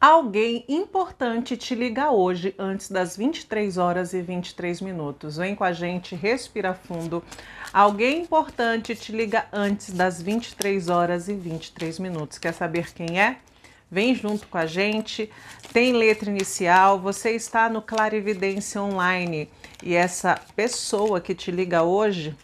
Alguém importante te liga hoje antes das 23 horas e 23 minutos. Vem com a gente, respira fundo. Alguém importante te liga antes das 23 horas e 23 minutos. Quer saber quem é? Vem junto com a gente. Tem letra inicial. Você está no Clarividência Online e essa pessoa que te liga hoje,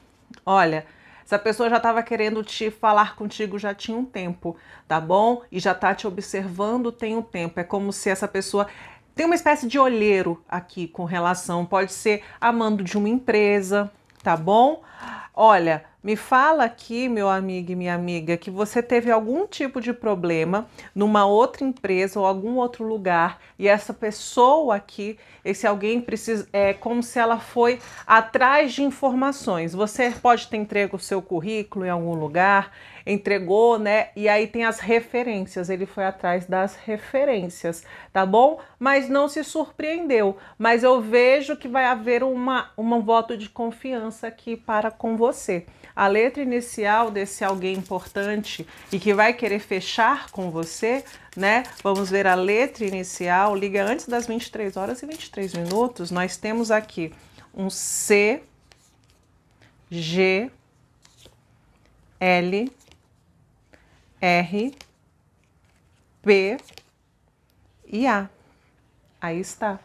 olha, essa pessoa já estava querendo te falar contigo já tinha um tempo, tá bom? E já está te observando tem um tempo. É como se essa pessoa tem uma espécie de olheiro aqui com relação, pode ser amando de uma empresa, tá bom? Olha, me fala aqui, meu amigo e minha amiga, que você teve algum tipo de problema numa outra empresa ou algum outro lugar e essa pessoa aqui, esse alguém precisa, é como se ela foi atrás de informações. Você pode ter entregue o seu currículo em algum lugar, entregou, né? E aí tem as referências, ele foi atrás das referências, tá bom? Mas não se surpreendeu. Mas eu vejo que vai haver uma, um voto de confiança aqui para com você a letra inicial desse alguém importante e que vai querer fechar com você, né? Vamos ver a letra inicial, liga antes das 23 horas e 23 minutos. Nós temos aqui um C, G, L, R, P e A. Aí está.